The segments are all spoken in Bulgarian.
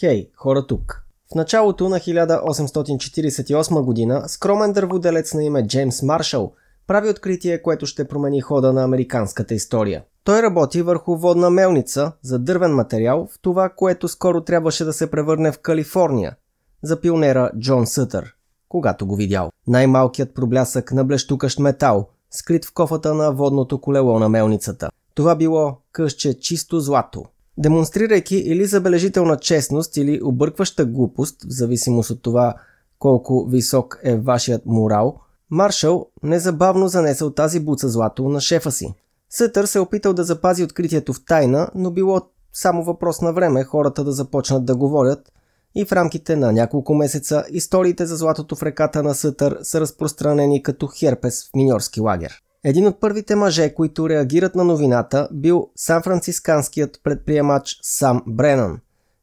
Хей, хора тук! В началото на 1848 година скромен дърводелец на име Джеймс Маршал прави откритие, което ще промени хода на американската история. Той работи върху водна мелница за дървен материал в това, което скоро трябваше да се превърне в Калифорния, за пионера Джон Сътър, когато го видял. Най-малкият проблясък на блещукащ метал, скрит в кофата на водното колело на мелницата. Това било къще чисто злато, демонстрирайки или забележителна честност или объркваща глупост, в зависимост от това колко висок е вашият морал, Маршал незабавно занесъл тази буца злато на шефа си. Сътър се е опитал да запази откритието в тайна, но било само въпрос на време хората да започнат да говорят и в рамките на няколко месеца историите за златото в реката на Сътър са разпространени като херпес в миньорски лагер. Един от първите мъже, които реагират на новината, бил сан-францисканският предприемач Сам Бренан,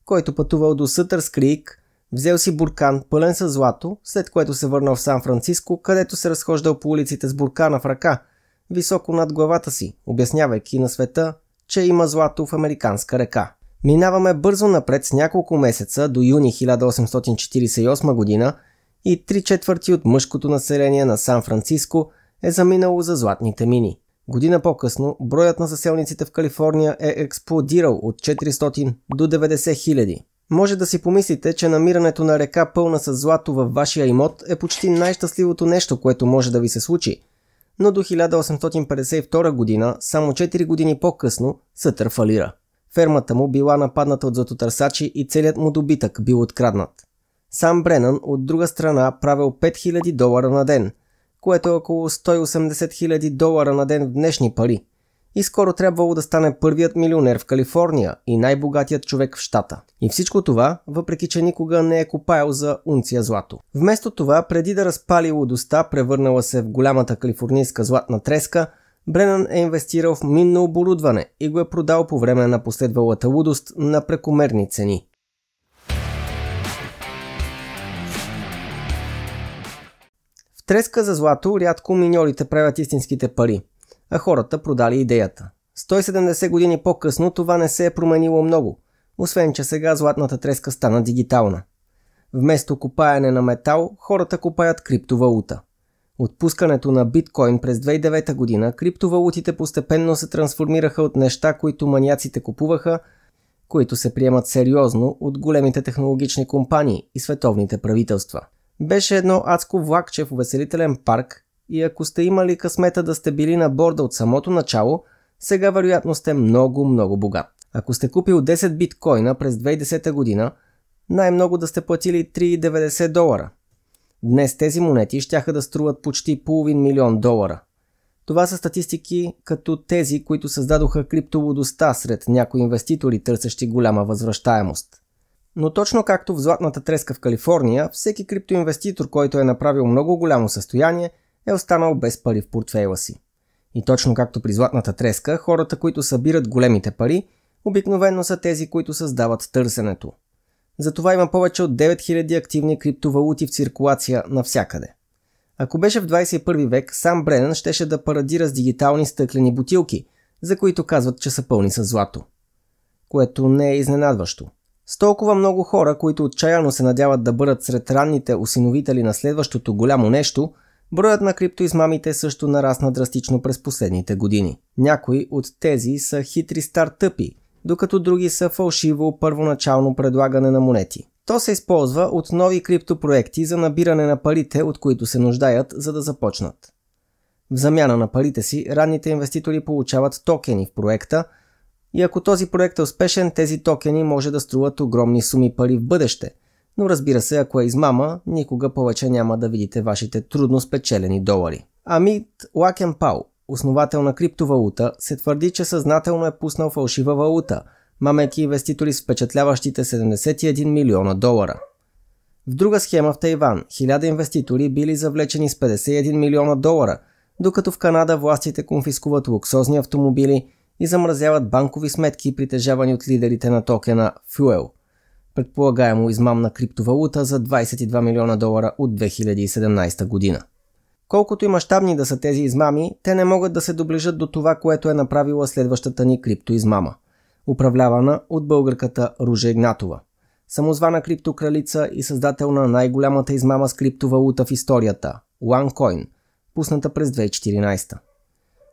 който пътувал до Сътърс Крик, взел си буркан пълен с злато, след което се върнал в Сан-Франциско, където се разхождал по улиците с буркана в ръка, високо над главата си, обяснявайки на света, че има злато в американска река. Минаваме бързо напред с няколко месеца до юни 1848 година и три четвърти от мъжкото население на Сан-Франциско – е заминало за златните мини. Година по-късно, броят на заселниците в Калифорния е експлодирал от 400 до 90 хиляди. Може да си помислите, че намирането на река пълна с злато във вашия имот е почти най-щастливото нещо, което може да ви се случи. Но до 1852 година, само 4 години по-късно, Сътър фалира. Фермата му била нападната от златотърсачи и целият му добитък бил откраднат. Сам Бренън от друга страна правил 5000 долара на ден – което е около 180 000 долара на ден в днешни пари. И скоро трябвало да стане първият милионер в Калифорния и най-богатият човек в щата. И всичко това, въпреки че никога не е копаял за унция злато. Вместо това, преди да разпали лудостта, превърнала се в голямата калифорнийска златна треска, Бренан е инвестирал в минно оборудване и го е продал по време на последвалата лудост на прекомерни цени. треска за злато рядко миньорите правят истинските пари, а хората продали идеята. 170 години по-късно това не се е променило много, освен че сега златната треска стана дигитална. Вместо купаяне на метал, хората купаят криптовалута. Отпускането на биткоин през 2009 година, криптовалутите постепенно се трансформираха от неща, които маняците купуваха, които се приемат сериозно от големите технологични компании и световните правителства. Беше едно адско влакче в увеселителен парк и ако сте имали късмета да сте били на борда от самото начало, сега вероятно сте много, много богат. Ако сте купил 10 биткоина през 2010 година, най-много да сте платили 3,90 долара. Днес тези монети щяха да струват почти половин милион долара. Това са статистики като тези, които създадоха криптоводостта сред някои инвеститори, търсещи голяма възвръщаемост. Но точно както в златната треска в Калифорния, всеки криптоинвеститор, който е направил много голямо състояние, е останал без пари в портфейла си. И точно както при златната треска, хората, които събират големите пари, обикновено са тези, които създават търсенето. Затова има повече от 9000 активни криптовалути в циркулация навсякъде. Ако беше в 21 век, сам Бренън щеше да парадира с дигитални стъклени бутилки, за които казват, че са пълни с злато. Което не е изненадващо. С толкова много хора, които отчаяно се надяват да бъдат сред ранните осиновители на следващото голямо нещо, броят на криптоизмамите също нарасна драстично през последните години. Някои от тези са хитри стартъпи, докато други са фалшиво първоначално предлагане на монети. То се използва от нови криптопроекти за набиране на парите, от които се нуждаят, за да започнат. В замяна на парите си, ранните инвеститори получават токени в проекта – и ако този проект е успешен, тези токени може да струват огромни суми пари в бъдеще. Но разбира се, ако е измама, никога повече няма да видите вашите трудно спечелени долари. Амит Пау, основател на криптовалута, се твърди, че съзнателно е пуснал фалшива валута, мамейки инвеститори с впечатляващите 71 милиона долара. В друга схема в Тайван, 1000 инвеститори били завлечени с 51 милиона долара, докато в Канада властите конфискуват луксозни автомобили – и замразяват банкови сметки, притежавани от лидерите на токена Fuel. Предполагаемо измамна криптовалута за 22 милиона долара от 2017 година. Колкото и мащабни да са тези измами, те не могат да се доближат до това, което е направила следващата ни криптоизмама, управлявана от българката Ружа Игнатова. Самозвана криптокралица и създател на най-голямата измама с криптовалута в историята – OneCoin, пусната през 2014.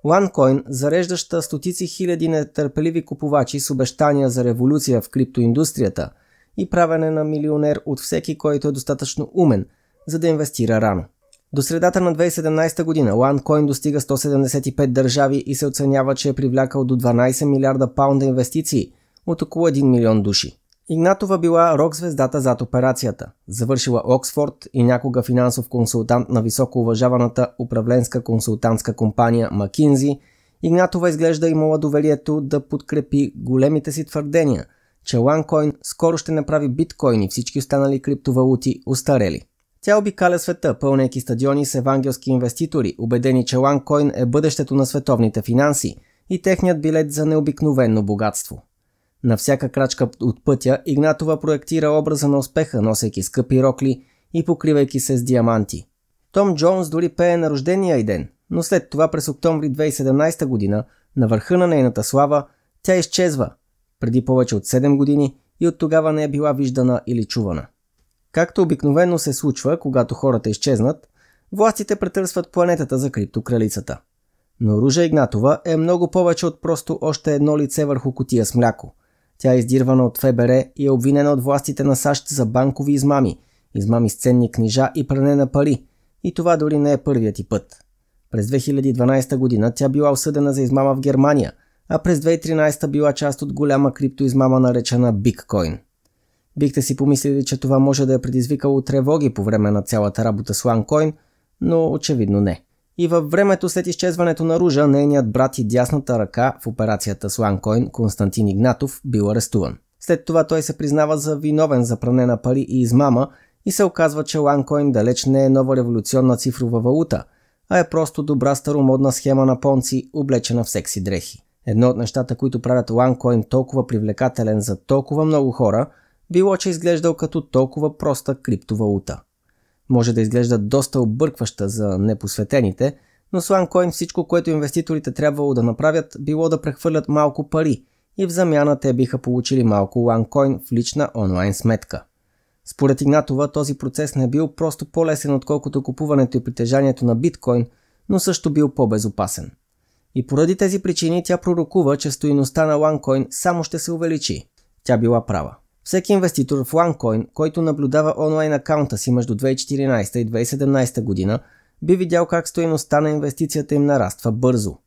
OneCoin, зареждаща стотици хиляди нетърпеливи купувачи с обещания за революция в криптоиндустрията и правене на милионер от всеки, който е достатъчно умен, за да инвестира рано. До средата на 2017 година OneCoin достига 175 държави и се оценява, че е привлякал до 12 милиарда паунда инвестиции от около 1 милион души. Игнатова била рок-звездата зад операцията, завършила Оксфорд и някога финансов консултант на високо уважаваната управленска консултантска компания Макинзи, Игнатова изглежда имала доверието да подкрепи големите си твърдения, че Ланкоин скоро ще направи биткоин и всички останали криптовалути устарели. Тя обикаля света, пълнейки стадиони с евангелски инвеститори, убедени, че Ланкоин е бъдещето на световните финанси и техният билет за необикновено богатство. На всяка крачка от пътя Игнатова проектира образа на успеха, носейки скъпи рокли и покривайки се с диаманти. Том Джонс дори пее на рождения и ден, но след това през октомври 2017 година, на върха на нейната слава, тя изчезва преди повече от 7 години и от тогава не е била виждана или чувана. Както обикновено се случва, когато хората изчезнат, властите претърсват планетата за криптокралицата. Но Ружа Игнатова е много повече от просто още едно лице върху котия с мляко – тя е издирвана от ФБР и е обвинена от властите на САЩ за банкови измами, измами с ценни книжа и пране на пари. И това дори не е първият и път. През 2012 година тя била осъдена за измама в Германия, а през 2013 била част от голяма криптоизмама наречена биткоин. Бихте си помислили, че това може да е предизвикало тревоги по време на цялата работа с OneCoin, но очевидно не. И във времето след изчезването на Ружа, нейният брат и дясната ръка в операцията Сланкоин Константин Игнатов бил арестуван. След това той се признава за виновен за пране на пари и измама и се оказва, че Ланкоин далеч не е нова революционна цифрова валута, а е просто добра старомодна схема на понци, облечена в секси дрехи. Едно от нещата, които правят Ланкоин толкова привлекателен за толкова много хора, било, че изглеждал като толкова проста криптовалута може да изглежда доста объркваща за непосветените, но с OneCoin всичко, което инвеститорите трябвало да направят, било да прехвърлят малко пари и в замяна те биха получили малко OneCoin в лична онлайн сметка. Според Игнатова този процес не е бил просто по-лесен отколкото купуването и притежанието на биткоин, но също бил по-безопасен. И поради тези причини тя пророкува, че стоиността на OneCoin само ще се увеличи. Тя била права. Всеки инвеститор в OneCoin, който наблюдава онлайн акаунта си между 2014 и 2017 година, би видял как стоеността на инвестицията им нараства бързо.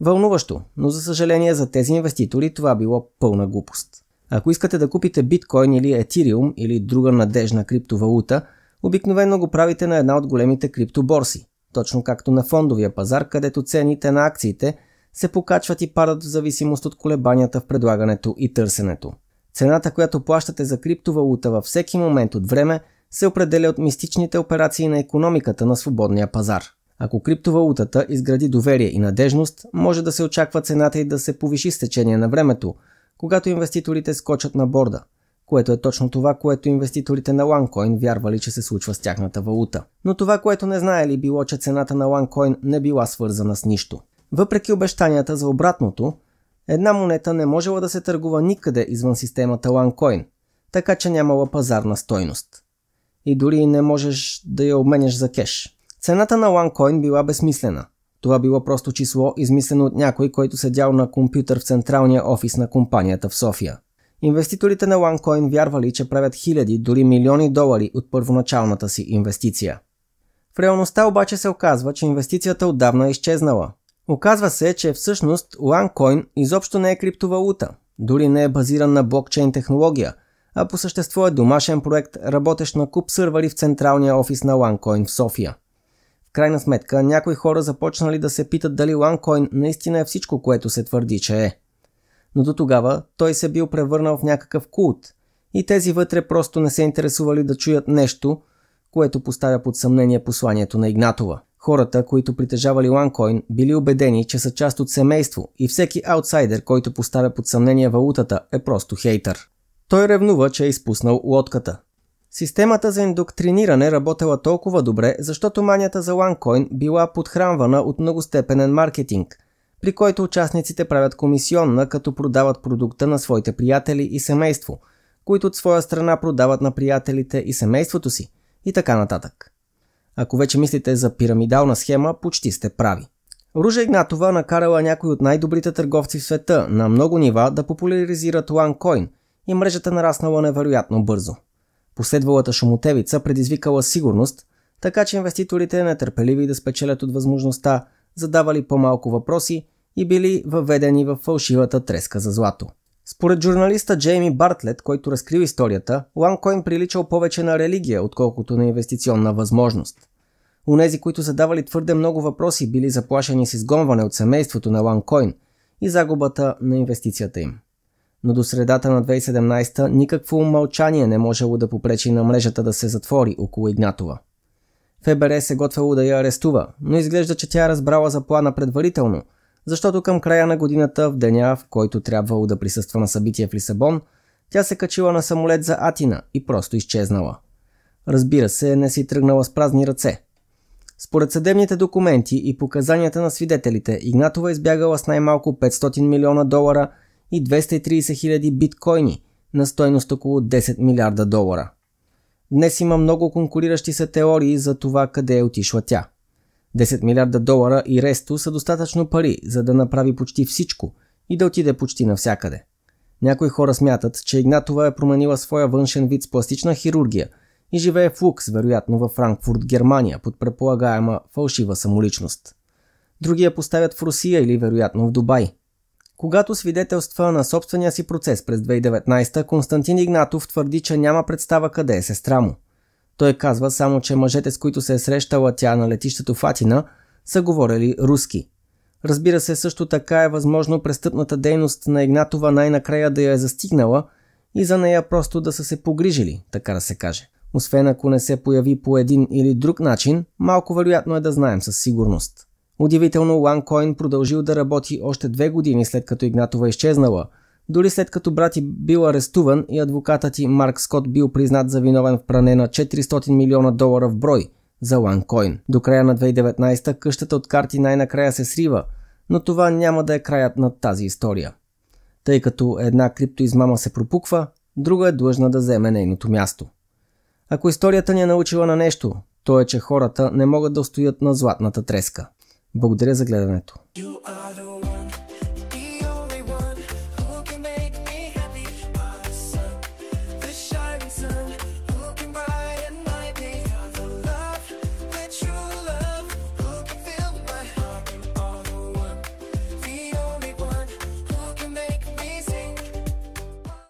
Вълнуващо, но за съжаление за тези инвеститори това било пълна глупост. Ако искате да купите биткоин или етириум или друга надежна криптовалута, обикновено го правите на една от големите криптоборси, точно както на фондовия пазар, където цените на акциите се покачват и падат в зависимост от колебанията в предлагането и търсенето. Цената, която плащате за криптовалута във всеки момент от време, се определя от мистичните операции на економиката на свободния пазар. Ако криптовалутата изгради доверие и надежност, може да се очаква цената и да се повиши с течение на времето, когато инвеститорите скочат на борда, което е точно това, което инвеститорите на OneCoin вярвали, че се случва с тяхната валута. Но това, което не знаели било, че цената на OneCoin не била свързана с нищо. Въпреки обещанията за обратното, Една монета не можела да се търгува никъде извън системата OneCoin, така че нямала пазарна стойност. И дори не можеш да я обменяш за кеш. Цената на OneCoin била безсмислена. Това било просто число, измислено от някой, който седял на компютър в централния офис на компанията в София. Инвеститорите на OneCoin вярвали, че правят хиляди, дори милиони долари от първоначалната си инвестиция. В реалността обаче се оказва, че инвестицията отдавна е изчезнала. Оказва се, че всъщност OneCoin изобщо не е криптовалута, дори не е базиран на блокчейн технология, а по същество е домашен проект, работещ на куп сървъри в централния офис на OneCoin в София. В крайна сметка, някои хора започнали да се питат дали OneCoin наистина е всичко, което се твърди, че е. Но до тогава той се бил превърнал в някакъв култ и тези вътре просто не се интересували да чуят нещо, което поставя под съмнение посланието на Игнатова – Хората, които притежавали OneCoin, били убедени, че са част от семейство и всеки аутсайдер, който поставя под съмнение валутата, е просто хейтър. Той ревнува, че е изпуснал лодката. Системата за индоктриниране работела толкова добре, защото манията за OneCoin била подхранвана от многостепенен маркетинг, при който участниците правят комисионна, като продават продукта на своите приятели и семейство, които от своя страна продават на приятелите и семейството си, и така нататък. Ако вече мислите за пирамидална схема, почти сте прави. Ружа Игнатова накарала някои от най-добрите търговци в света на много нива да популяризират OneCoin и мрежата нараснала невероятно бързо. Последвалата шумотевица предизвикала сигурност, така че инвеститорите нетърпеливи да спечелят от възможността задавали по-малко въпроси и били въведени в фалшивата треска за злато. Според журналиста Джейми Бартлет, който разкрил историята, OneCoin приличал повече на религия, отколкото на инвестиционна възможност. Унези, които са давали твърде много въпроси, били заплашени с изгонване от семейството на OneCoin и загубата на инвестицията им. Но до средата на 2017 та никакво умълчание не можело да попречи на мрежата да се затвори около Игнатова. ФБР е се готвело да я арестува, но изглежда, че тя е разбрала за плана предварително – защото към края на годината, в деня, в който трябвало да присъства на събитие в Лисабон, тя се качила на самолет за Атина и просто изчезнала. Разбира се, не си тръгнала с празни ръце. Според съдебните документи и показанията на свидетелите, Игнатова избягала с най-малко 500 милиона долара и 230 хиляди биткоини на стойност около 10 милиарда долара. Днес има много конкуриращи се теории за това къде е отишла тя – 10 милиарда долара и ресто са достатъчно пари, за да направи почти всичко и да отиде почти навсякъде. Някои хора смятат, че Игнатова е променила своя външен вид с пластична хирургия и живее в лукс, вероятно във Франкфурт, Германия, под предполагаема фалшива самоличност. Други я поставят в Русия или вероятно в Дубай. Когато свидетелства на собствения си процес през 2019, Константин Игнатов твърди, че няма представа къде е сестра му – той казва само, че мъжете с които се е срещала тя на летището Фатина са говорили руски. Разбира се, също така е възможно престъпната дейност на Игнатова най-накрая да я е застигнала и за нея просто да са се погрижили, така да се каже. Освен ако не се появи по един или друг начин, малко вероятно е да знаем със сигурност. Удивително, OneCoin продължил да работи още две години след като Игнатова е изчезнала – дори след като брат и бил арестуван и адвокатът ти Марк Скот бил признат за виновен в пране на 400 милиона долара в брой за OneCoin. До края на 2019 къщата от карти най-накрая се срива, но това няма да е краят на тази история. Тъй като една криптоизмама се пропуква, друга е длъжна да вземе нейното място. Ако историята ни е научила на нещо, то е, че хората не могат да устоят на златната треска. Благодаря за гледането.